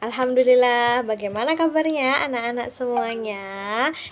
Alhamdulillah, bagaimana kabarnya anak-anak semuanya?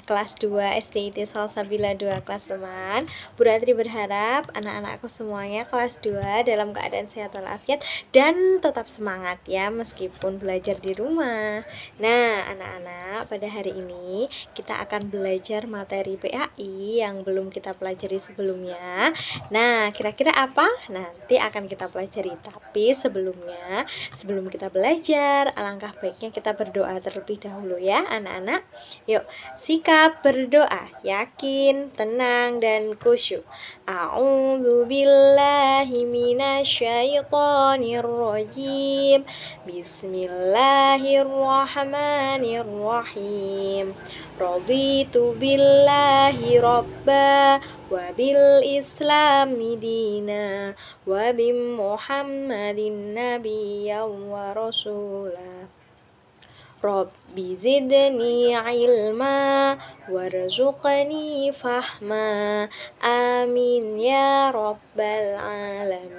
Kelas 2 STIT Salsabila 2 kelas teman. Bu Ratri berharap anak-anakku semuanya kelas 2 dalam keadaan sehat walafiat dan tetap semangat ya meskipun belajar di rumah. Nah, anak-anak, pada hari ini kita akan belajar materi PAI yang belum kita pelajari sebelumnya. Nah, kira-kira apa? Nanti akan kita pelajari, tapi sebelumnya sebelum kita belajar, alang alangkah baiknya kita berdoa terlebih dahulu ya anak-anak. Yuk, sikap berdoa yakin, tenang dan khusyuk A'udzu billahi minasyaitonir rajim. Bismillahirrahmanirrahim. Raditu billahi rabba وبالإسلام دينا وبمحمد نبيا ورسولا رب زدني علما وارزقني فهما آمين يا رب العالمين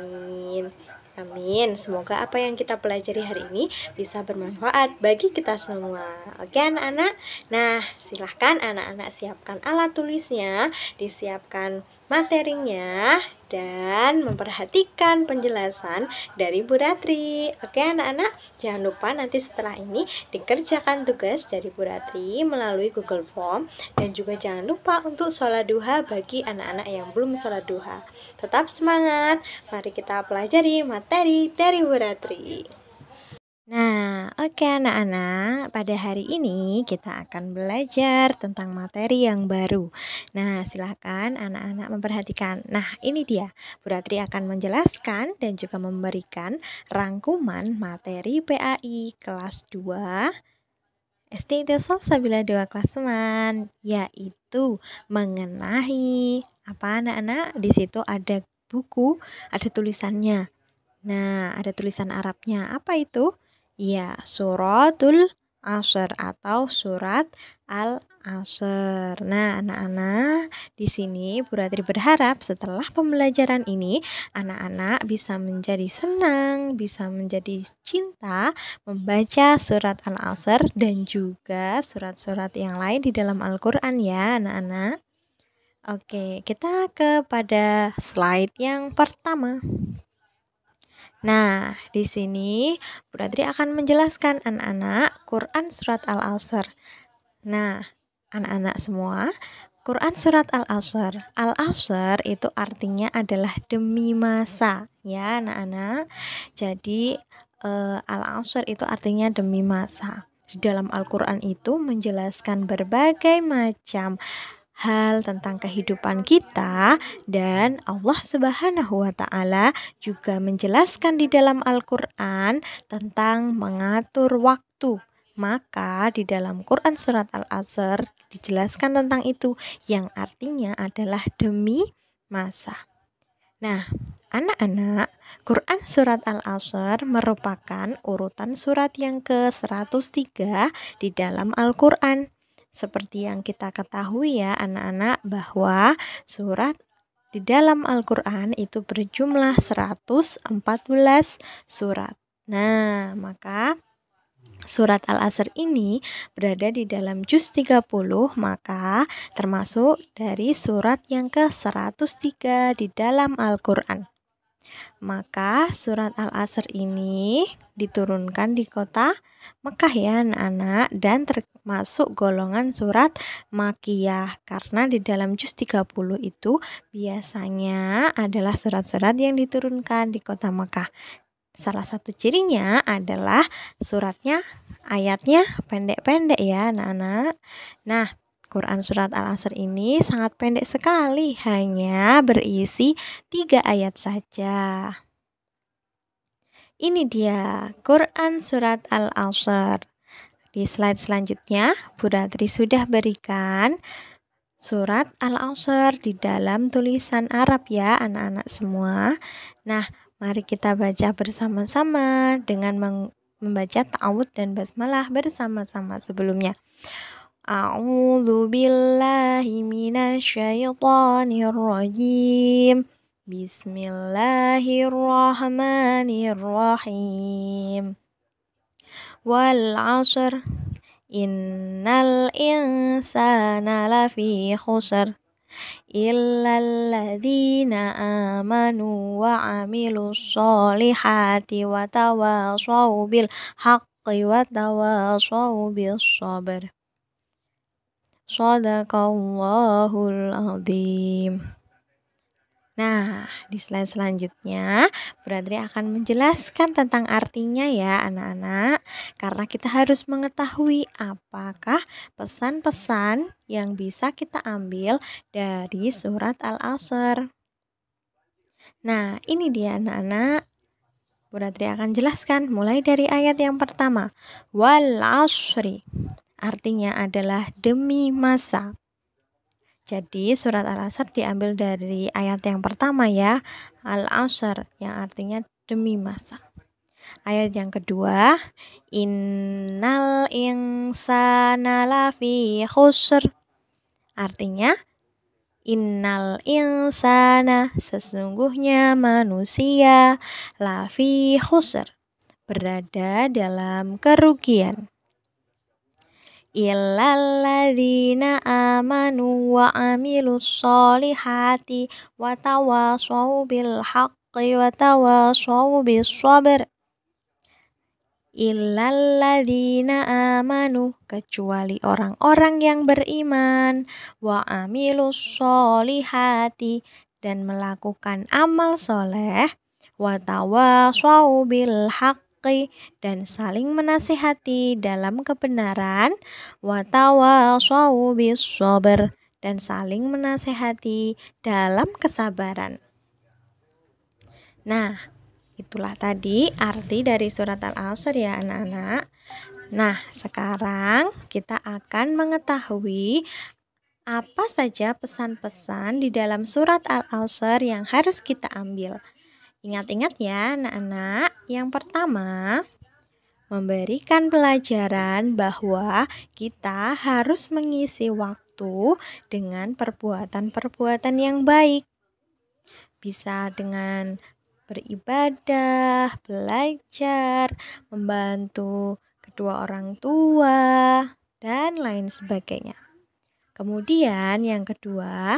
Amin. Semoga apa yang kita pelajari hari ini bisa bermanfaat bagi kita semua. Oke anak-anak? Nah, silahkan anak-anak siapkan alat tulisnya, disiapkan materinya dan memperhatikan penjelasan dari Bu Ratri. Oke anak-anak, jangan lupa nanti setelah ini dikerjakan tugas dari Bu Ratri melalui Google Form dan juga jangan lupa untuk sholat duha bagi anak-anak yang belum sholat duha. Tetap semangat, mari kita pelajari materi dari Bu Ratri. Nah, oke anak-anak, pada hari ini kita akan belajar tentang materi yang baru. Nah, silahkan anak-anak memperhatikan. Nah, ini dia. Bu Ratri akan menjelaskan dan juga memberikan rangkuman materi PAI kelas 2 SD Tesol Sabila 2 kelas yaitu mengenai apa anak-anak? Di situ ada buku, ada tulisannya. Nah, ada tulisan Arabnya. Apa itu? Ya, suratul asr atau surat al asr. Nah, anak-anak, di sini Bu Ratri berharap setelah pembelajaran ini anak-anak bisa menjadi senang, bisa menjadi cinta membaca surat al asr dan juga surat-surat yang lain di dalam Al-Qur'an ya, anak-anak. Oke, kita kepada slide yang pertama. Nah, di sini Bu Radri akan menjelaskan anak-anak Quran Surat Al-Asr. Nah, anak-anak semua, Quran Surat Al-Asr. Al-Asr itu artinya adalah demi masa, ya anak-anak. Jadi, uh, Al-Asr itu artinya demi masa. Di dalam Al-Quran itu menjelaskan berbagai macam hal tentang kehidupan kita dan Allah Subhanahu wa taala juga menjelaskan di dalam Al-Qur'an tentang mengatur waktu. Maka di dalam Quran surat Al-Asr dijelaskan tentang itu yang artinya adalah demi masa. Nah, Anak-anak, Quran Surat Al-Asr merupakan urutan surat yang ke-103 di dalam Al-Quran. Seperti yang kita ketahui ya anak-anak bahwa surat di dalam Al-Quran itu berjumlah 114 surat. Nah, maka surat Al-Asr ini berada di dalam juz 30, maka termasuk dari surat yang ke-103 di dalam Al-Quran. Maka surat Al-Asr ini diturunkan di kota Mekah ya anak-anak dan termasuk golongan surat Makiyah karena di dalam juz 30 itu biasanya adalah surat-surat yang diturunkan di kota Mekah. Salah satu cirinya adalah suratnya ayatnya pendek-pendek ya anak-anak. Nah, Quran Surat Al-Asr ini sangat pendek sekali, hanya berisi tiga ayat saja. Ini dia Quran Surat Al-Asr. Di slide selanjutnya, Bu Ratri sudah berikan surat Al-Asr di dalam tulisan Arab ya anak-anak semua. Nah, mari kita baca bersama-sama dengan membaca ta'awud dan basmalah bersama-sama sebelumnya. A'udzu billahi minasyaitonir rajim. بسم الله الرحمن الرحيم والعصر إن الإنسان لفي خسر إلا الذين آمنوا وعملوا الصالحات وتواصوا بالحق وتواصوا بالصبر صدق الله العظيم Nah, di slide selanjutnya, Bradri akan menjelaskan tentang artinya ya anak-anak. Karena kita harus mengetahui apakah pesan-pesan yang bisa kita ambil dari surat Al-Asr. Nah, ini dia anak-anak. Bradri akan jelaskan mulai dari ayat yang pertama. Wal asri. Artinya adalah demi masa. Jadi surat Al-Asr diambil dari ayat yang pertama ya, Al-Asr yang artinya demi masa. Ayat yang kedua, innal insana lafi khusr. Artinya innal insana sesungguhnya manusia lafi khusr berada dalam kerugian illalladzina amanu wa amilus solihati wa tawasau bil haqqi wa tawasau bis sabr illalladzina amanu kecuali orang-orang yang beriman wa amilus solihati dan melakukan amal soleh wa tawasau bil haqqi haqqi dan saling menasehati dalam kebenaran wa tawasau bisabar dan saling menasehati dalam kesabaran. Nah, itulah tadi arti dari surat Al-Asr ya anak-anak. Nah, sekarang kita akan mengetahui apa saja pesan-pesan di dalam surat Al-Asr yang harus kita ambil. Ingat-ingat ya anak-anak, yang pertama memberikan pelajaran bahwa kita harus mengisi waktu dengan perbuatan-perbuatan yang baik. Bisa dengan beribadah, belajar, membantu kedua orang tua, dan lain sebagainya. Kemudian yang kedua,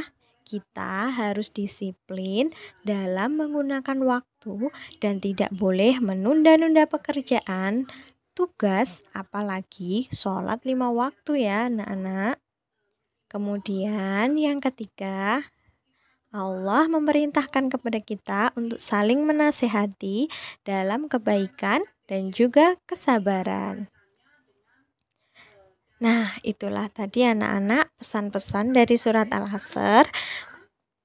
kita harus disiplin dalam menggunakan waktu dan tidak boleh menunda-nunda pekerjaan, tugas, apalagi sholat lima waktu ya anak-anak. Kemudian yang ketiga, Allah memerintahkan kepada kita untuk saling menasehati dalam kebaikan dan juga kesabaran. Nah, itulah tadi anak-anak pesan-pesan dari surat Al-Hasr.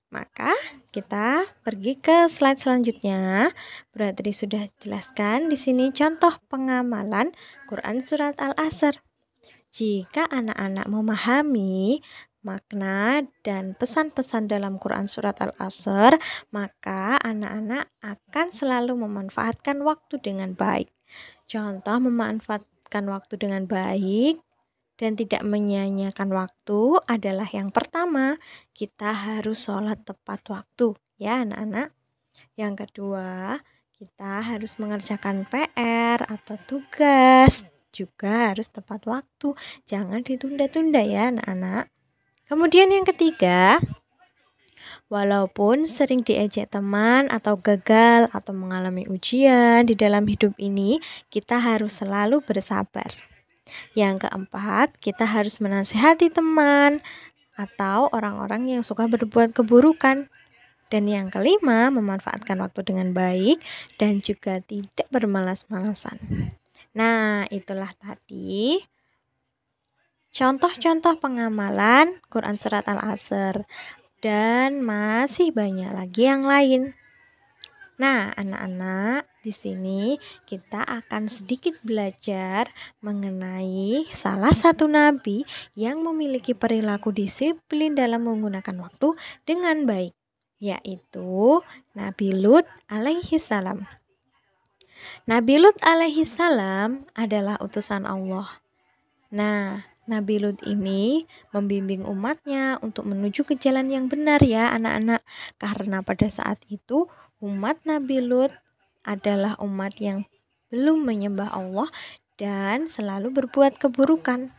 Maka kita pergi ke slide selanjutnya. berarti sudah jelaskan di sini contoh pengamalan Quran surat Al-Asr. Jika anak-anak memahami makna dan pesan-pesan dalam Quran surat Al-Asr, maka anak-anak akan selalu memanfaatkan waktu dengan baik. Contoh memanfaatkan waktu dengan baik dan tidak menyanyiakan waktu adalah yang pertama, kita harus sholat tepat waktu ya anak-anak. Yang kedua, kita harus mengerjakan PR atau tugas juga harus tepat waktu. Jangan ditunda-tunda ya anak-anak. Kemudian yang ketiga, walaupun sering diejek teman atau gagal atau mengalami ujian di dalam hidup ini, kita harus selalu bersabar. Yang keempat, kita harus menasehati teman atau orang-orang yang suka berbuat keburukan. Dan yang kelima, memanfaatkan waktu dengan baik dan juga tidak bermalas-malasan. Nah, itulah tadi contoh-contoh pengamalan Quran Surat Al-Asr. Dan masih banyak lagi yang lain. Nah, anak-anak, di sini kita akan sedikit belajar mengenai salah satu nabi yang memiliki perilaku disiplin dalam menggunakan waktu dengan baik, yaitu Nabi Lut alaihi salam. Nabi Lut alaihi salam adalah utusan Allah. Nah, Nabi Lut ini membimbing umatnya untuk menuju ke jalan yang benar ya anak-anak karena pada saat itu umat Nabi Lut adalah umat yang belum menyembah Allah dan selalu berbuat keburukan.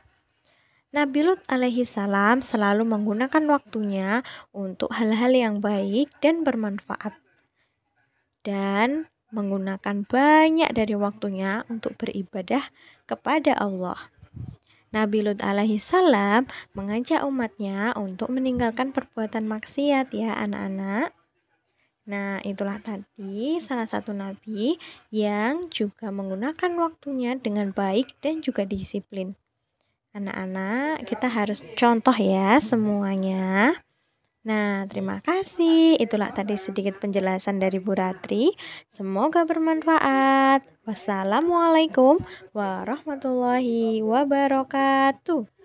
Nabi Lut alaihi salam selalu menggunakan waktunya untuk hal-hal yang baik dan bermanfaat. Dan menggunakan banyak dari waktunya untuk beribadah kepada Allah. Nabi Lut alaihi salam mengajak umatnya untuk meninggalkan perbuatan maksiat ya anak-anak. Nah, itulah tadi salah satu nabi yang juga menggunakan waktunya dengan baik dan juga disiplin. Anak-anak, kita harus contoh ya semuanya. Nah, terima kasih. Itulah tadi sedikit penjelasan dari Bu Ratri. Semoga bermanfaat. Wassalamualaikum warahmatullahi wabarakatuh.